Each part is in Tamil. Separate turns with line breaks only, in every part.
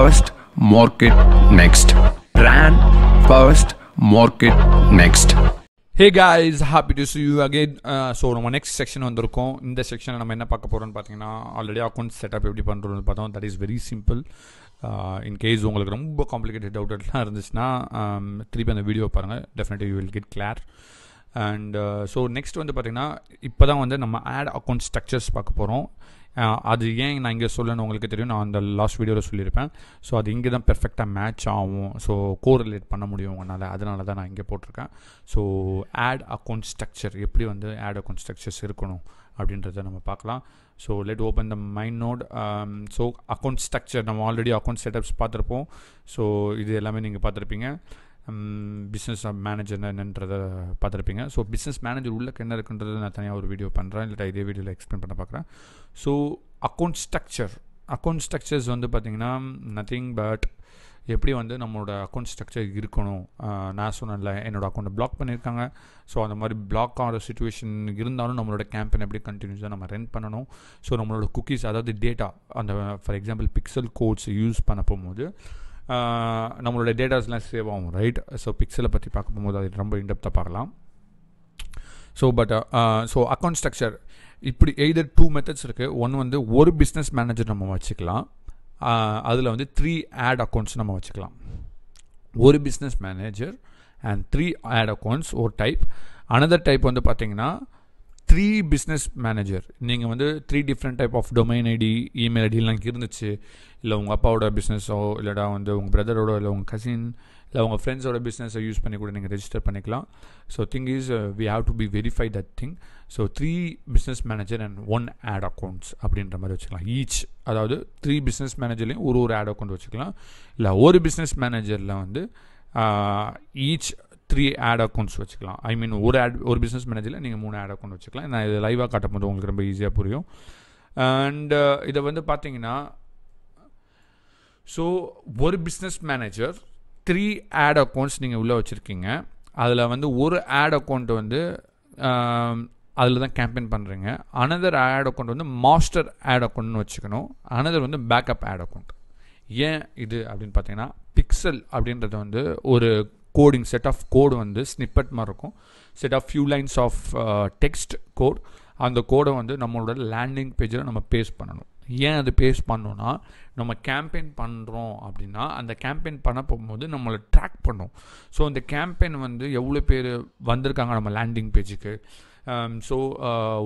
first market next brand first market next hey guys happy to see you again so நம்ம நெக்ஸ்ட் செக்ஷன் வந்திருக்கோம் இந்த செக்ஷனை நம்ம என்ன பார்க்க போகிறோம்னு பார்த்தீங்கன்னா ஆல்ரெடி அக்கௌண்ட் செட்டப் எப்படி பண்ணுறோம்னு பார்த்தோம் that is very simple in case உங்களுக்கு ரொம்ப காம்ப்ளிகேட்டட் டவுட்லாம் இருந்துச்சுன்னா um, திருப்பி அந்த வீடியோ பாருங்கள் definitely you will get clear and so next வந்து பார்த்திங்கன்னா இப்போ தான் வந்து நம்ம ஆட் அக்கௌண்ட் ஸ்ட்ரக்சர்ஸ் பார்க்க போகிறோம் அது ஏன் நான் இங்கே சொல்லணும் உங்களுக்கு தெரியும் நான் அந்த லாஸ்ட் வீடியோவில் சொல்லியிருப்பேன் ஸோ அது இங்கே தான் பெர்ஃபெக்டாக மேட்ச் ஆகும் ஸோ கோரிலேட் பண்ண முடியும் உங்களால் அதனால தான் நான் இங்கே போட்டிருக்கேன் ஸோ ஆட் அக்கௌண்ட் ஸ்ட்ரக்சர் எப்படி வந்து ஆட் அக்கௌண்ட் ஸ்ட்ரக்சர்ஸ் இருக்கணும் அப்படின்றத நம்ம பார்க்கலாம் so let open the mind note so account structure நம்ம ஆல்ரெடி அக்கௌண்ட் செட்டப்ஸ் பார்த்துருப்போம் ஸோ இது எல்லாமே நீங்கள் பார்த்துருப்பீங்க பிஸ்னஸ் மேனேஜர் என்னன்றதை பார்த்துருப்பீங்க ஸோ பிஸ்னஸ் மேனேஜர் உள்ள என்ன இருக்குன்றது நான் தனியாக ஒரு வீடியோ பண்ணுறேன் இல்லை இதே வீடியோவில் எக்ஸ்பிளைன் பண்ண பார்க்குறேன் so account structure account structures வந்து பார்த்திங்கன்னா நத்திங் பட் எப்படி வந்து நம்மளோட அக்கௌண்ட் ஸ்ட்ரக்சர் இருக்கணும் நான் சொன்னல என்னோடய அக்கௌண்ட்டை பிளாக் பண்ணியிருக்காங்க ஸோ அந்த மாதிரி பிளாக் ஆகிற சுச்சுவேஷன் இருந்தாலும் நம்மளோட கேம்பெயின் எப்படி கண்டினியூஸாக நம்ம ரன் பண்ணணும் ஸோ நம்மளோட குக்கீஸ் அதாவது டேட்டா அந்த for example pixel codes use பண்ண போகும்போது நம்மளோட டேட்டாஸ்லாம் சேவ் ஆகும் ரைட் ஸோ பிக்சலை பற்றி பார்க்கும்போது அது ரொம்ப இன்டெப்த்தாக பார்க்கலாம் so but so account structure இப்படி எய்தர் டூ மெத்தட்ஸ் இருக்குது ஒன்று வந்து ஒரு பிஸ்னஸ் மேனேஜர் நம்ம வச்சுக்கலாம் அதில் வந்து த்ரீ ஆட் அக்கௌண்ட்ஸ் நம்ம வச்சுக்கலாம் ஒரு business manager and three ad accounts ஒரு டைப் அனதர் டைப் வந்து பார்த்திங்கன்னா த்ரீ பிஸ்னஸ் மேனேஜர் நீங்கள் வந்து three different type of domain ID email ஐடிலாம் இருந்துச்சு இல்லை உங்கள் அப்பாவோட பிஸ்னஸோ இல்லைடா வந்து உங்கள் பிரதரோட இல்லை உங்கள் கசின் இல்லை உங்கள் ஃப்ரெண்ட்ஸோட பிஸ்னஸை யூஸ் பண்ணி கூட நீங்கள் ரெஜிஸ்டர் பண்ணிக்கலாம் so thing is we have to be verify that thing so three business manager and one ad accounts அப்படின்ற மாதிரி வச்சுக்கலாம் ஈச் அதாவது த்ரீ பிஸ்னஸ் மேனேஜர்லேயும் ஒரு ஒரு ஆட் அக்கௌண்ட் வச்சுக்கலாம் இல்லை ஒரு பிஸ்னஸ் மேனேஜரில் வந்து each uh, three ad accounts வச்சுக்கலாம் ஐ மீன் ஒரு ஆட் ஒரு பிஸ்னஸ் மேனேஜரில் நீங்கள் மூணு ஆட் அக்கௌண்ட் வச்சுக்கலாம் நான் இது லைவாக காட்டும் போது உங்களுக்கு ரொம்ப ஈஸியாக புரியும் அண்டு uh, இதை வந்து பார்த்தீங்கன்னா ஸோ ஒரு business manager three ad accounts நீங்கள் உள்ளே வச்சுருக்கீங்க அதில் வந்து ஒரு ஆட் அக்கௌண்ட் வந்து um, அதில் தான் கேம்பெயின் பண்ணுறீங்க அனதர் ஆட் அக்கௌண்ட் வந்து மாஸ்டர் ஆட் அக்கௌண்ட்னு வச்சுக்கணும் அனதர் வந்து பேக்கப் ஆட் அக்கௌண்ட் ஏன் இது அப்படின்னு பார்த்தீங்கன்னா பிக்சல் அப்படின்றது வந்து ஒரு கோடிங் செட் ஆஃப் கோடு வந்து ஸ்னிப்பட் மாதிரி இருக்கும் set of few lines of text code அந்த கோடை வந்து நம்மளோட லேண்டிங் பேஜில் நம்ம பேஸ்ட் பண்ணணும் ஏன் அது பேஸ் பண்ணோன்னா நம்ம கேம்பெயின் பண்ணுறோம் அப்படின்னா அந்த கேம்பெயின் பண்ண போகும்போது நம்மளை ட்ராக் பண்ணும் ஸோ அந்த கேம்பெயின் வந்து எவ்வளோ பேர் வந்திருக்காங்க நம்ம லேண்டிங் பேஜுக்கு ஸோ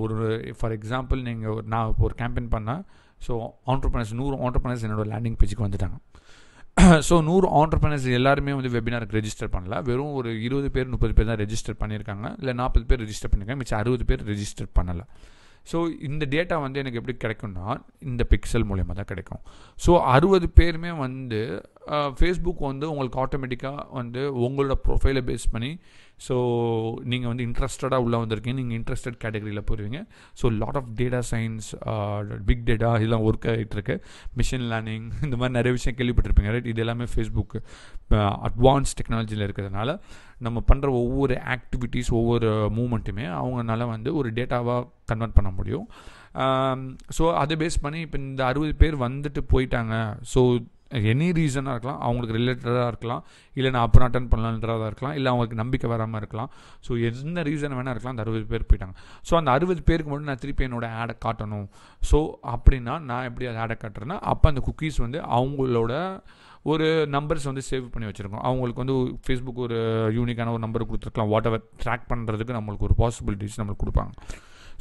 ஒரு ஃபார் எக்ஸாம்பிள் நீங்கள் நான் இப்போ ஒரு கேம்பெயின் பண்ணேன் ஸோ ஆண்டர்பனர்ஸ் நூறு ஆண்டர்பனர்ஸ் என்னோடய லேண்டிங் பேஜுக்கு வந்துட்டாங்க ஸோ நூறு ஆண்டர்பனர்ஸ் எல்லாருமே வந்து வெபினாருக்கு ரெஜிஸ்டர் பண்ணல வெறும் ஒரு இருபது பேர் முப்பது பேர் தான் ரெஜிஸ்டர் பண்ணியிருக்காங்க இல்லை நாற்பது பேர் ரெஜிஸ்டர் பண்ணியிருக்காங்க மிச்சம் அறுபது பேர் ரெஜிஸ்டர் பண்ணலை ஸோ இந்த டேட்டா வந்து எனக்கு எப்படி கிடைக்கும்னா இந்த பிக்சல் மூலயமா தான் கிடைக்கும் ஸோ அறுபது பேருமே வந்து ஃபேஸ்புக் வந்து உங்களுக்கு ஆட்டோமேட்டிக்காக வந்து உங்களோட ப்ரொஃபைலை பேஸ் பண்ணி ஸோ நீங்கள் வந்து இன்ட்ரெஸ்டடாக உள்ளே வந்திருக்கீங்க நீங்கள் இன்ட்ரெஸ்டட் கேட்டகரியில் போயிருவீங்க so lot of data science big data இதெல்லாம் ஒர்க் ஆகிட்டு இருக்கு மிஷின் லேர்னிங் இந்த மாதிரி நிறைய விஷயம் கேள்விப்பட்டிருப்பீங்க ரைட் இது எல்லாமே ஃபேஸ்புக் அட்வான்ஸ் டெக்னாலஜியில் இருக்கிறதுனால நம்ம பண்ணுற ஒவ்வொரு ஆக்டிவிட்டீஸ் ஒவ்வொரு மூமெண்ட்டுமே அவங்களால வந்து ஒரு டேட்டாவாக கன்வெர்ட் பண்ண முடியும் ஸோ um, அதை பேஸ் பண்ணி இப்போ இந்த அறுபது பேர் வந்துட்டு போயிட்டாங்க ஸோ எனி ரீசனாக இருக்கலாம் அவங்களுக்கு ரிலேட்டடாக இருக்கலாம் இல்லை நான் அப்புறம் அட்டன் பண்ணலான்றதாக இருக்கலாம் இல்லை அவங்களுக்கு நம்பிக்கை வராமல் இருக்கலாம் ஸோ எந்த ரீசன் வேணால் இருக்கலாம் அந்த அறுபது பேர் போயிட்டாங்க ஸோ அந்த அறுபது பேருக்கு மட்டும் நான் திருப்பி என்னோட ஆடை காட்டணும் ஸோ அப்படின்னா நான் எப்படி அதை ஆடை காட்டுறேன்னா அப்போ அந்த குக்கீஸ் வந்து அவங்களோட ஒரு நம்பர்ஸ் வந்து சேவ் பண்ணி வச்சுருக்கோம் அவங்களுக்கு வந்து ஃபேஸ்புக் ஒரு யூனிக்கான ஒரு நம்பர் கொடுத்துருக்கலாம் வாட் எவர் ட்ராக் பண்ணுறதுக்கு நம்மளுக்கு ஒரு பாசிபிலிட்டிஸ் நம்மளுக்கு கொடுப்பாங்க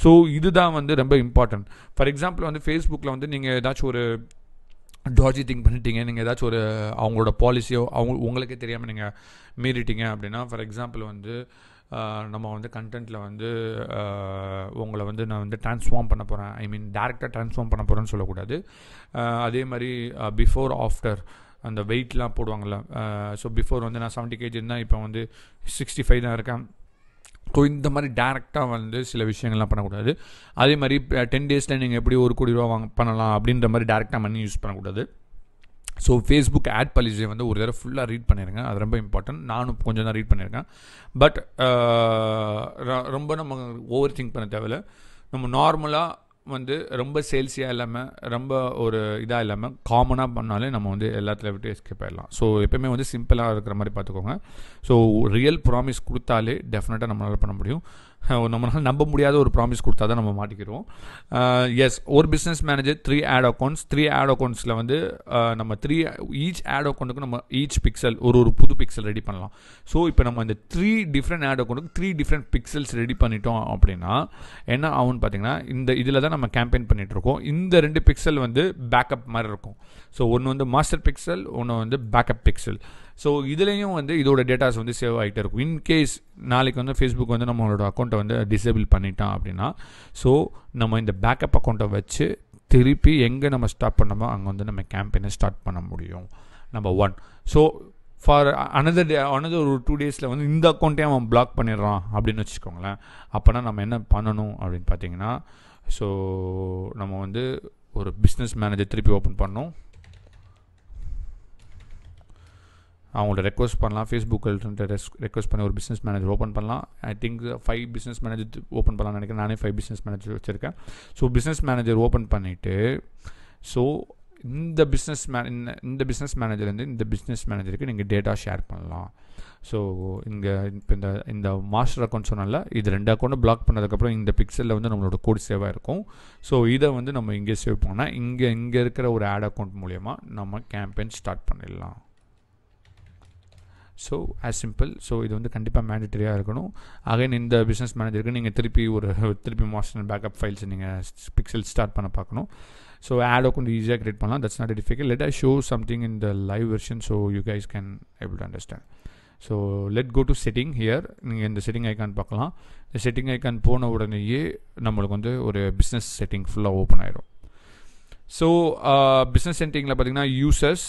ஸோ இதுதான் வந்து ரொம்ப இம்பார்ட்டன்ட் ஃபார் எக்ஸாம்பிள் வந்து ஃபேஸ்புக்கில் வந்து நீங்கள் ஏதாச்சும் ஒரு டாஜி திங்க் பண்ணிட்டீங்க நீங்கள் ஏதாச்சும் ஒரு அவங்களோட பாலிசியோ அவங்க உங்களுக்கே தெரியாமல் நீங்கள் மீறிட்டீங்க அப்படின்னா ஃபார் எக்ஸாம்பிள் வந்து நம்ம வந்து கண்டென்ட்டில் வந்து உங்களை வந்து நான் வந்து டிரான்ஸ்ஃபார்ம் பண்ண போகிறேன் ஐ மீன் டேரெக்டாக டிரான்ஸ்ஃபார்ம் பண்ண போகிறேன்னு சொல்லக்கூடாது அதே மாதிரி பிஃபோர் ஆஃப்டர் அந்த வெயிட்லாம் போடுவாங்கள்ல ஸோ பிஃபோர் வந்து நான் செவன்ட்டி கேஜி இருந்தால் இப்போ வந்து சிக்ஸ்டி ஃபைவ் தான் இருக்கேன் ஸோ இந்த மாதிரி டேரெக்டாக வந்து சில விஷயங்கள்லாம் பண்ணக்கூடாது அதே மாதிரி டென் டேஸில் நீங்கள் எப்படி ஒரு கோடி ரூபா வாங்க பண்ணலாம் அப்படின்ற மாதிரி டேரெக்டாக மணி யூஸ் பண்ணக்கூடாது ஸோ ஃபேஸ்புக் ஆட் பாலிசியை வந்து ஒரு தடவை ஃபுல்லாக ரீட் பண்ணியிருங்க அது ரொம்ப இம்பார்ட்டன்ட் நானும் கொஞ்சம் தான் ரீட் பண்ணியிருக்கேன் பட் ரொம்ப நம்ம ஓவர் திங்க் பண்ண தேவையில்லை நம்ம நார்மலாக வந்து ரொம்ப சேல்ஸியாக இல்லாமல் ரொம்ப ஒரு இதாக இல்லாமல் காமனாக பண்ணாலே நம்ம வந்து எல்லாத்துல விட்டு எஸ்கேப் ஆகிடலாம் ஸோ எப்போயுமே வந்து சிம்பிளாக இருக்கிற மாதிரி பார்த்துக்கோங்க ஸோ ரியல் ப்ராமிஸ் கொடுத்தாலே டெஃபினட்டாக நம்மளால் பண்ண முடியும் நம்மளால் நம்ப முடியாத ஒரு ப்ராமிஸ் கொடுத்தா தான் நம்ம மாட்டிக்கிறோம் எஸ் ஒரு business manager three ad accounts three ad அக்கௌண்ட்ஸில் வந்து நம்ம த்ரீ ஈச் ஆட் அக்கௌண்ட்டுக்கு நம்ம ஈச் பிக்சல் ஒரு ஒரு புது பிக்சல் ரெடி பண்ணலாம் ஸோ இப்போ நம்ம இந்த த்ரீ டிஃப்ரெண்ட் ஆட் அக்கௌண்ட்டுக்கு த்ரீ டிஃப்ரெண்ட் பிக்சல்ஸ் ரெடி பண்ணிட்டோம் அப்படின்னா என்ன ஆகும்னு பார்த்தீங்கன்னா இந்த இதில் தான் நம்ம கேம்பெயின் பண்ணிகிட்ருக்கோம் இந்த ரெண்டு பிக்சல் வந்து பேக்கப் மாதிரி இருக்கும் ஸோ ஒன்று வந்து மாஸ்டர் பிக்சல் ஒன்று வந்து பேக்கப் பிக்சல் ஸோ இதுலேயும் வந்து இதோட டேட்டாஸ் வந்து சேவ் ஆகிட்டே இருக்கும் இன்கேஸ் நாளைக்கு வந்து ஃபேஸ்புக் வந்து நம்மளோட அக்கௌண்ட்டை வந்து டிசேபிள் பண்ணிட்டான் அப்படின்னா ஸோ நம்ம இந்த பேக்கப் அக்கௌண்ட்டை வச்சு திருப்பி எங்கே நம்ம ஸ்டார்ட் பண்ணோமோ அங்கே வந்து நம்ம கேம்பெயினை ஸ்டார்ட் பண்ண முடியும் number one so for another day another ஒரு டூ டேஸில் வந்து இந்த அக்கௌண்ட்டே அவன் பிளாக் பண்ணிடுறான் அப்படின்னு வச்சுக்கோங்களேன் அப்போனா நம்ம என்ன பண்ணணும் அப்படின்னு பார்த்தீங்கன்னா ஸோ நம்ம வந்து ஒரு பிஸ்னஸ் மேனேஜர் திருப்பி ஓப்பன் பண்ணோம் அவங்கள ரெக்வஸ்ட் பண்ணலாம் ஃபேஸ்புக் ரெஸ் ரெக்வஸ்ட் பண்ணி ஒரு பிஸ்னஸ் மேனேஜர் ஓப்பன் பண்ணலாம் I think five business manager open பண்ணலாம்னு நினைக்கிறேன் நானே ஃபைவ் பிஸ்னஸ் மேனேஜர் வச்சுருக்கேன் ஸோ பிஸ்னஸ் மேனேஜர் ஓப்பன் பண்ணிவிட்டு ஸோ இந்த பிஸ்னஸ் மே இந்த பிஸ்னஸ் மேனேஜர்லேருந்து இந்த பிஸ்னஸ் மேனேஜருக்கு நீங்கள் டேட்டா ஷேர் பண்ணலாம் ஸோ இங்கே இப்போ இந்த இந்த மாஸ்டர் அக்கௌண்ட் சொன்னால இது ரெண்டு அக்கௌண்ட்டும் பிளாக் பண்ணதுக்கப்புறம் இந்த பிக்சலில் வந்து நம்மளோட கோட் சேவாக இருக்கும் ஸோ இதை வந்து நம்ம இங்கே சேவ் பண்ணால் இங்கே இங்கே இருக்கிற ஒரு ஆட் அக்கௌண்ட் மூலயமா நம்ம கேம்பெயின் ஸ்டார்ட் பண்ணிடலாம் ஸோ ஆஸ் சிம்பிள் ஸோ இது வந்து கண்டிப்பாக மேண்டட்டரியாக இருக்கணும் அகைன் இந்த பிஸ்னஸ் மேனேஜருக்கு நீங்கள் திருப்பி ஒரு திருப்பி மாஸ்டர் பேக்கப் ஃபைல்ஸ் நீங்கள் பிக்சல் ஸ்டார்ட் பண்ண பார்க்கணும் ஸோ ஆடோ கொஞ்சம் ஈஸியாக கிரியேட் பண்ணலாம் that's not difficult let I show something in the live version so you guys can able to understand so let go to setting here நீங்கள் இந்த செட்டிங் ஐக்கான் பார்க்கலாம் இந்த செட்டிங் ஐக்கான் போன உடனேயே நம்மளுக்கு வந்து ஒரு பிஸ்னஸ் செட்டிங் ஃபுல்லாக ஓப்பன் ஆயிடும் ஸோ பிஸ்னஸ் செட்டிங்கில் பார்த்தீங்கன்னா யூசர்ஸ்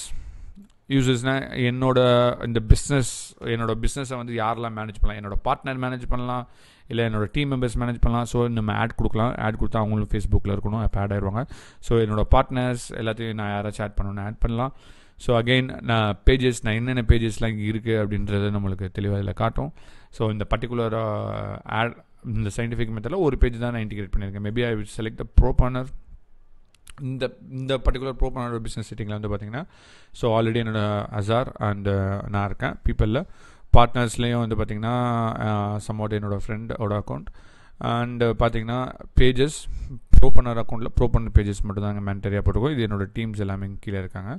யூசஸ்னால் என்னோட இந்த பிஸ்னஸ் என்னோடய பிஸ்னஸை வந்து யாரெல்லாம் மேனேஜ் பண்ணலாம் என்னோடய பார்ட்னர் மேனேஜ் பண்ணலாம் இல்லை என்னோடய டீம் மெம்பர்ஸ் மேனேஜ் பண்ணலாம் ஸோ நம்ம ஆட் கொடுக்கலாம் ஆட் கொடுத்தா அவங்களும் ஃபேஸ்புக்கில் இருக்கணும் அப்போ ஆட் ஆயிடுவாங்க ஸோ என்னோடய பார்ட்னர்ஸ் எல்லாத்தையும் நான் யாராச்சும் ஆட் பண்ணணும்னு ஆட் பண்ணலாம் ஸோ அகெயின் நான் பேஜஸ் நான் என்னென்ன பேஜஸ்லாம் இங்கே இருக்குது அப்படின்றத நம்மளுக்கு தெளிவாக இதில் காட்டும் ஸோ இந்த பர்டிகுலராக ஆட் uh, இந்த சயின்டிஃபிக் மெத்தடில் ஒரு பேஜ் தான் நான் இன்டிகிரேட் பண்ணியிருக்கேன் maybe I select the bro partner இந்த இந்த பர்டிகுலர் ப்ரோ பண்ணோட பிஸ்னஸ் சிட்டிங்கில் வந்து பார்த்தீங்கன்னா ஸோ ஆல்ரெடி என்னோடய அசார் அண்டு நான் இருக்கேன் பீப்பிளில் பார்ட்னர்ஸ்லேயும் வந்து பார்த்தீங்கன்னா சம்வாட் என்னோடய ஃப்ரெண்டோட அக்கௌண்ட் அண்டு பார்த்தீங்கன்னா பேஜஸ் ப்ரோ பண்ணுற அக்கௌண்ட்டில் ப்ரோ பண்ண பேஜஸ் மட்டும்தாங்க மேண்டரியாக போட்டிருக்கோம் இது என்னோடய டீம்ஸ் எல்லாமே கீழே இருக்காங்க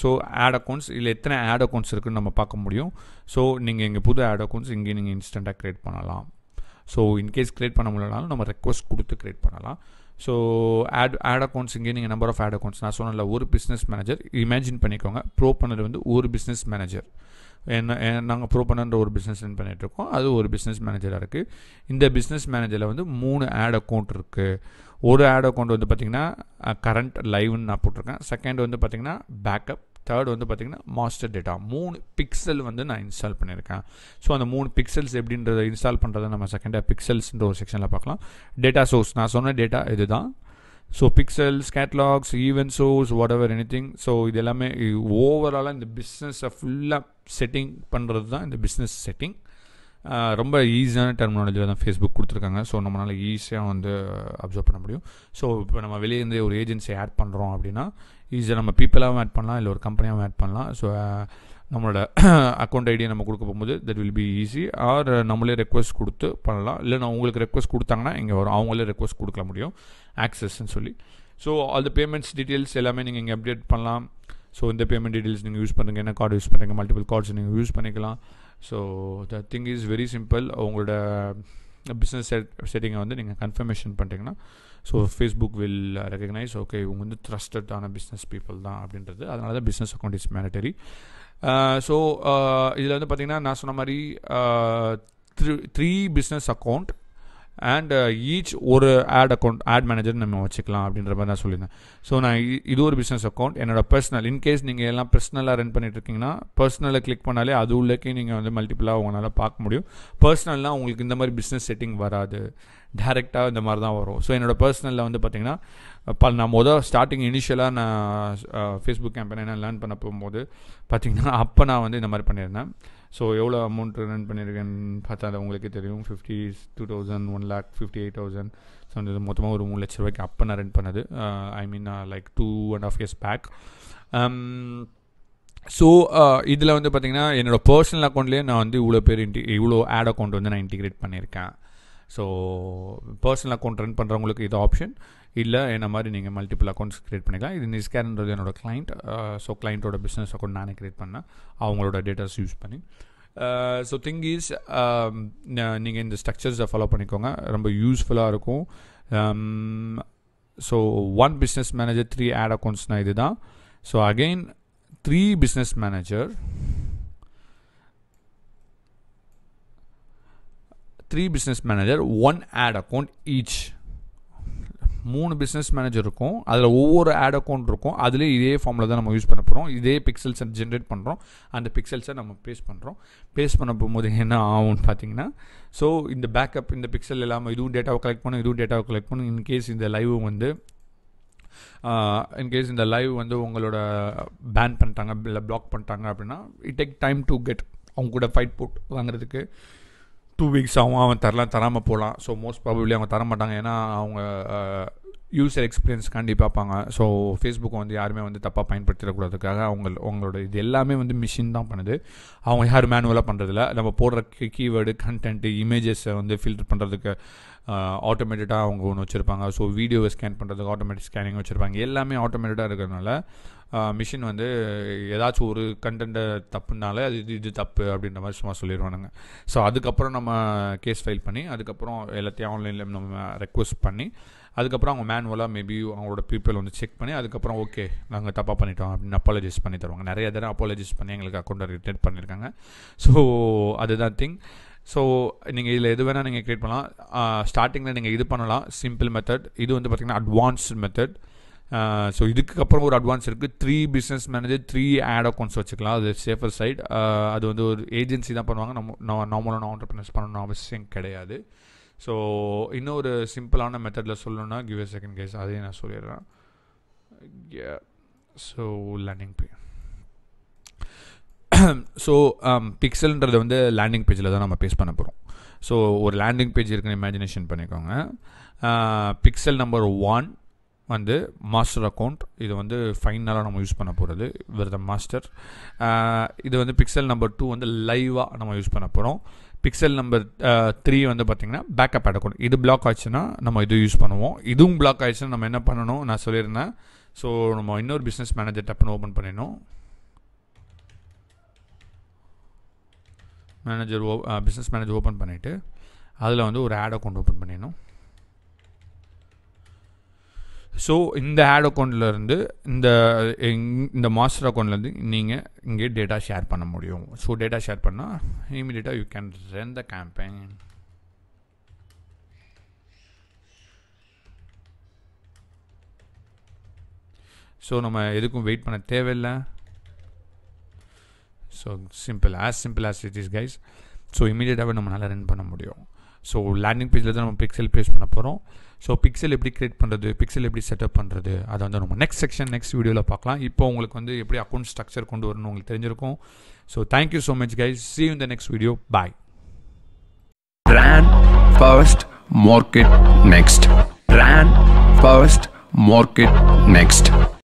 ஸோ ஆட் அக்கௌண்ட்ஸ் இல்லை எத்தனை ஆட் அக்கௌண்ட்ஸ் இருக்குதுன்னு நம்ம பார்க்க முடியும் ஸோ நீங்கள் இங்கே புது ஆட் அக்கௌண்ட்ஸ் இங்கேயே நீங்கள் இன்ஸ்டண்ட்டாக க்ரியேட் பண்ணலாம் ஸோ இன்கேஸ் க்ரியேட் பண்ண முடியலனாலும் நம்ம ரெக்வஸ்ட் கொடுத்து க்ரியேட் பண்ணலாம் ஸோ ஆட் ஆட் அக்கௌண்ட்ஸ் இங்கே நீங்கள் நம்பர் ஆஃப் ஆட் அக்கௌண்ட்ஸ் நான் சொன்னல ஒரு பிஸ்னஸ் மேனேஜர் இமேஜின் பண்ணிக்கோங்க ப்ரோ பண்ணது வந்து ஒரு பிஸ்னஸ் மேனேஜர் என்ன நாங்கள் ப்ரோ பண்ணுற ஒரு பிஸ்னஸ் ரன் பண்ணிகிட்ருக்கோம் அது ஒரு பிஸ்னஸ் மேனேஜராக இருக்குது இந்த பிஸ்னஸ் மேனேஜரில் வந்து மூணு ஆட் அக்கௌண்ட் இருக்குது ஒரு ஆட் அக்கௌண்ட் வந்து பார்த்திங்கன்னா கரண்ட் லைவ்னு நான் போட்டிருக்கேன் செகண்ட் வந்து பார்த்திங்கன்னா பேக்கப் தேர்ட் வந்து பார்த்திங்கன்னா மாஸ்டர் டேட்டா மூணு பிக்சல் வந்து நான் இன்ஸ்டால் பண்ணியிருக்கேன் ஸோ அந்த மூணு பிக்சல்ஸ் எப்படின்றத இன்ஸ்டால் பண்ணுறதை நம்ம செகண்டாக பிக்சல்ஸ்ன்ற ஒரு செக்ஷனில் பார்க்கலாம் டேட்டா சோர்ஸ் நான் சொன்ன டேட்டா இது தான் so pixels catalogs event source whatever anything so இது எல்லாமே ஓவராலாக இந்த பிஸ்னஸை ஃபுல்லாக செட்டிங் பண்ணுறது தான் இந்த பிஸ்னஸ் செட்டிங் ரொம்ப ஈஸியான டெர்மினாலஜியில் தான் ஃபேஸ்புக் கொடுத்துருக்காங்க ஸோ நம்மளால் ஈஸியாக வந்து அப்சர்வ் பண்ண முடியும் ஸோ இப்போ நம்ம வெளியேருந்து ஒரு ஏஜென்சி ஆட் பண்ணுறோம் அப்படின்னா ஈஸியாக நம்ம பீப்பிளாகவும் ஆட் பண்ணலாம் இல்லை ஒரு கம்பெனியாகவும் ஆட் பண்ணலாம் ஸோ நம்மளோட அக்கௌண்ட் ஐடியை நம்ம கொடுக்க போகும்போது that will be easy or நம்மளே ரெக்வஸ்ட் கொடுத்து பண்ணலாம் இல்லை நான் உங்களுக்கு ரெக்வஸ்ட் கொடுத்தாங்கன்னா இங்கே வரும் அவங்களே ரெக்வஸ்ட் கொடுக்க முடியும் ஆக்சஸ்ன்னு சொல்லி so all the payments details எல்லாமே நீங்கள் இங்கே அப்டேட் பண்ணலாம் ஸோ இந்த பேமெண்ட் டீட்டெயில்ஸ் நீங்கள் யூஸ் பண்ணுங்கள் என்ன கார்டு யூஸ் பண்ணுறீங்க மல்டிபிள் கார்ட்ஸ் நீங்கள் யூஸ் பண்ணிக்கலாம் so the thing is very simple உங்களோட பிஸ்னஸ் செட் செட்டிங்கை வந்து நீங்கள் கன்ஃபர்மேஷன் பண்ணுறீங்கன்னா so Facebook will recognise okay இவங்க வந்து ட்ரஸ்டடான பிஸ்னஸ் பீப்புள் தான் அப்படின்றது அதனால தான் business account is mandatory so இதில் வந்து பார்த்திங்கன்னா நான் சொன்ன மாதிரி three three business account and each uh, ஒரு ஆட் அக்கௌண்ட் ஆட் மேனேஜர் நம்ம வச்சுக்கலாம் அப்படின்ற மாதிரி தான் சொல்லியிருந்தேன் ஸோ நான் இது ஒரு பிஸ்னஸ் அக்கௌண்ட் என்னோட பர்சனல் இன்கேஸ் நீங்கள் எல்லாம் பர்சனலாக ரன் பண்ணிட்டு இருக்கீங்கன்னா பர்சனலை கிளிக் பண்ணாலே அது உள்ளக்கே நீங்கள் வந்து மல்டிபிளாக உங்களால் பார்க்க முடியும் பர்சனல்னால் உங்களுக்கு இந்த மாதிரி பிஸ்னஸ் செட்டிங் வராது டேரெக்டாக இந்த மாதிரி தான் வரும் ஸோ என்னோட பர்சனலில் வந்து பார்த்திங்கன்னா அப்போ நான் மொதல் ஸ்டார்டிங் இனிஷியலாக நான் ஃபேஸ்புக் கேம்பெயின் என்ன லேர்ன் பண்ண போகும்போது பார்த்தீங்கன்னா அப்போ நான் வந்து இந்த மாதிரி பண்ணியிருந்தேன் ஸோ எவ்வளோ அமௌண்ட் ரன் பண்ணியிருக்கேன்னு பார்த்தா அது உங்களுக்கே தெரியும் fifty two thousand one lakh fifty eight thousand so வந்து மொத்தமாக ஒரு மூணு லட்ச ரூபாய்க்கு அப்போ நான் ரன் பண்ணது I mean like two and half years back so இதில் வந்து பார்த்திங்கன்னா என்னோடய பர்சனல் அக்கௌண்ட்லேயே நான் வந்து இவ்வளோ பேர் இன்டி இவ்வளோ ஆட் அக்கௌண்ட் வந்து நான் இன்டிகிரேட் பண்ணியிருக்கேன் ஸோ பர்சனல் அக்கௌண்ட் ரன் பண்ணுறவங்களுக்கு இது ஆப்ஷன் இல்லை என்ன மாதிரி நீங்கள் மல்டிபிள் அக்கௌண்ட்ஸ் க்ரியேட் பண்ணிக்கலாம் இது நிஸ்கேர்ன்றது என்னோடய கிளைண்ட் ஸோ கிளைண்ட்டோட பிஸ்னஸ் அக்கௌண்ட் நானே க்ரியேட் பண்ணேன் அவங்களோட டேட்டாஸ் யூஸ் பண்ணி ஸோ திங் இஸ் நீங்கள் இந்த ஸ்ட்ரக்சர்ஸை ஃபாலோ பண்ணிக்கோங்க ரொம்ப யூஸ்ஃபுல்லாக இருக்கும் so one business manager three ad அக்கௌண்ட்ஸ்னால் இது தான் so again three business manager three business manager one ad account each மூணு பிஸ்னஸ் மேனேஜர் இருக்கும் அதில் ஒவ்வொரு ஆட் அக்கௌண்ட் இருக்கும் அதிலே இதே ஃபார்மில் தான் நம்ம யூஸ் பண்ண போகிறோம் இதே பிக்சல்ஸை ஜென்ரேட் பண்ணுறோம் அந்த பிக்சல்ஸை நம்ம பேஸ் பண்ணுறோம் பேஸ் பண்ண போகும்போது என்ன ஆகும்னு பார்த்தீங்கன்னா ஸோ இந்த பேக்கப் இந்த பிக்சல் இல்லாமல் இதுவும் டேட்டாவை கலெக்ட் பண்ணும் இதுவும் டேட்டாவை கலெக்ட் பண்ணும் இன்கேஸ் இந்த லைவ் வந்து இன்கேஸ் இந்த லைவ் வந்து உங்களோட பேன் பண்ணிட்டாங்க இல்லை பிளாக் பண்ணிட்டாங்க அப்படின்னா it take time to get அவங்க கூட ஃபைட் போட்டு வாங்குறதுக்கு டூ வீக்ஸ் ஆகும் அவன் தரலாம் தராமல் போகலாம் ஸோ மோஸ்ட் ப்ராபப்ளி அவங்க தர மாட்டாங்க ஏன்னா அவங்க யூசர் எக்ஸ்பீரியன்ஸ் கண்டிப்பாக பார்ப்பாங்க ஸோ ஃபேஸ்புக்கை வந்து யாருமே வந்து தப்பாக பயன்படுத்திடக்கூடாதுக்காக அவங்க அவங்களோட இது எல்லாமே வந்து மிஷின் தான் பண்ணுது அவங்க யாரும் மேனுவலாக பண்ணுறதில்ல நம்ம போடுற கீவேர்டு கண்டென்ட்டு இமேஜஸை வந்து ஃபில்டர் பண்ணுறதுக்கு ஆட்டோமேட்டிக்காக அவங்க ஒன்று வச்சுருப்பாங்க ஸோ வீடியோவை ஸ்கேன் பண்ணுறதுக்கு ஆட்டோமேட்டிக் ஸ்கேனிங் வச்சுருப்பாங்க எல்லாமே ஆட்டோமேட்டிக்காக இருக்கிறதுனால மிஷின் வந்து ஏதாச்சும் ஒரு கண்டென்ட்டை தப்புனாலே அது இது இது தப்பு அப்படின்ற மாதிரி சும்மா சொல்லிடுவானுங்க ஸோ அதுக்கப்புறம் நம்ம கேஸ் ஃபைல் பண்ணி அதுக்கப்புறம் எல்லாத்தையும் ஆன்லைனில் நம்ம ரெக்வஸ்ட் பண்ணி அதுக்கப்புறம் அவங்க மேனுவலாக மேபி அவங்களோட பீப்பிள் வந்து செக் பண்ணி அதுக்கப்புறம் ஓகே நாங்கள் தப்பாக பண்ணிட்டோம் அப்படின்னு அப்பாலஜிஸ் பண்ணி தருவாங்க நிறைய தடவை அப்பாலஜிஸ் பண்ணி எங்களுக்கு அக்கௌண்ட்டை ரிட்டர்ன் பண்ணியிருக்காங்க ஸோ அதுதான் திங் ஸோ நீங்கள் இதில் எது வேணால் நீங்கள் க்ரியேட் பண்ணலாம் ஸ்டார்டிங்கில் நீங்கள் இது பண்ணலாம் சிம்பிள் மெத்தட் இது வந்து பார்த்திங்கன்னா அட்வான்ஸ்டு மெத்தட் ஸோ இதுக்கப்புறம் ஒரு அட்வான்ஸ் இருக்குது three business manager three ad accounts வச்சுக்கலாம் அது சேஃபர் சைட் அது வந்து ஒரு ஏஜென்சி தான் பண்ணுவாங்க நம்ம நார்மலான ஆண்டர்பிரினர்ஸ் பண்ணணும் அவசியம் கிடையாது ஸோ இன்னொரு சிம்பிளான மெத்தடில் சொல்லணும்னா கிவ் எ செகண்ட் கேஸ் அதையும் நான் சொல்லிடுறேன் ஸோ லேண்டிங் பே ஸோ பிக்சல்ன்றது வந்து லேண்டிங் பேஜில் தான் நம்ம பேஸ் பண்ண போகிறோம் ஸோ ஒரு லேண்டிங் பேஜ் இருக்குன்னு இமேஜினேஷன் பண்ணிக்கோங்க பிக்சல் நம்பர் ஒன் வந்து மாஸ்டர் அக்கௌண்ட் இது வந்து ஃபைனலாக நம்ம யூஸ் பண்ண போகிறது வித் மாஸ்டர் இது வந்து பிக்சல் நம்பர் டூ வந்து லைவாக நம்ம யூஸ் பண்ண போகிறோம் பிக்சல் நம்பர் த்ரீ வந்து பார்த்திங்கன்னா பேக்கப் ஆட் அக்கௌண்ட் இது பிளாக் ஆச்சுன்னா நம்ம இது யூஸ் பண்ணுவோம் இதுவும் பிளாக் ஆயிடுச்சுன்னா நம்ம என்ன பண்ணணும் நான் சொல்லியிருந்தேன் ஸோ நம்ம இன்னொரு பிஸ்னஸ் மேனேஜர் டப்புனு ஓப்பன் பண்ணிடணும் manager oh business manager open பண்ணிவிட்டு அதில் வந்து ஒரு ஆட் அக்கௌண்ட் ஓப்பன் பண்ணிடணும் ஸோ இந்த ஆட் அக்கௌண்ட்லேருந்து இந்த இந்த மாஸ்டர் அக்கௌண்ட்லேருந்து நீங்கள் இங்கே டேட்டா ஷேர் பண்ண முடியும் ஸோ டேட்டா ஷேர் பண்ணால் இமீடியட்டாக you can run the campaign so நம்ம எதுக்கும் வெயிட் பண்ண தேவையில்லை so simple as simple as it is guys so இமீடியட்டாகவே நம்மளால் ரன் பண்ண முடியும் ஸோ லேண்டிங் பேஜில் தான் நம்ம பிக்சல் பேஸ் பண்ண போகிறோம் ஸோ பிக்சல் எப்படி கிரியேட் பண்ணுறது பிக்சல் எப்படி செட்டப் பண்ணுறது அதை வந்து நம்ம நெக்ஸ்ட் செக்ஷன் நெக்ஸ்ட் வீடியோவில் பார்க்கலாம் இப்போ உங்களுக்கு வந்து எப்படி அக்கௌண்ட் ஸ்ட்ரக்சர் கொண்டு வரணும்னு உங்களுக்கு தெரிஞ்சிருக்கும் so thank you so much guys see இந்த next video bye brand first market next brand first market next